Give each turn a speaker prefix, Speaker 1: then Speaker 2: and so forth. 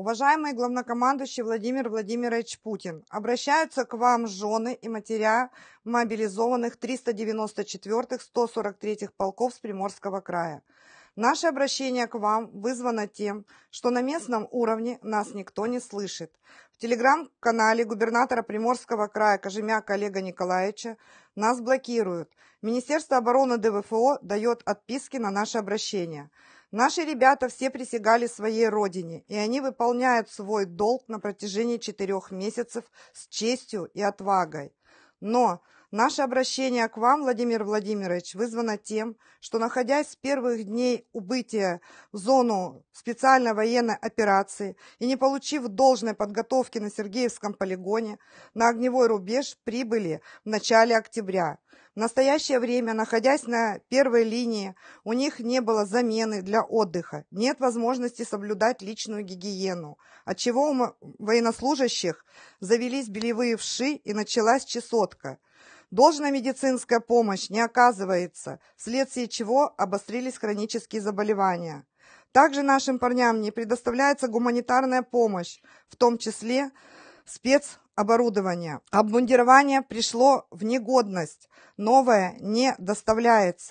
Speaker 1: Уважаемый главнокомандующий Владимир Владимирович Путин, обращаются к вам жены и матеря мобилизованных 394-143 х х полков с Приморского края. Наше обращение к вам вызвано тем, что на местном уровне нас никто не слышит. В телеграм-канале губернатора Приморского края Кожемяка коллега Николаевича нас блокируют. Министерство обороны ДВФО дает отписки на наше обращение. Наши ребята все присягали своей родине, и они выполняют свой долг на протяжении четырех месяцев с честью и отвагой. Но Наше обращение к вам, Владимир Владимирович, вызвано тем, что, находясь с первых дней убытия в зону специальной военной операции и не получив должной подготовки на Сергеевском полигоне, на огневой рубеж прибыли в начале октября. В настоящее время, находясь на первой линии, у них не было замены для отдыха, нет возможности соблюдать личную гигиену, отчего у военнослужащих завелись белевые вши и началась чесотка – Должная медицинская помощь не оказывается, вследствие чего обострились хронические заболевания. Также нашим парням не предоставляется гуманитарная помощь, в том числе спецоборудование. Обмундирование пришло в негодность, новое не доставляется.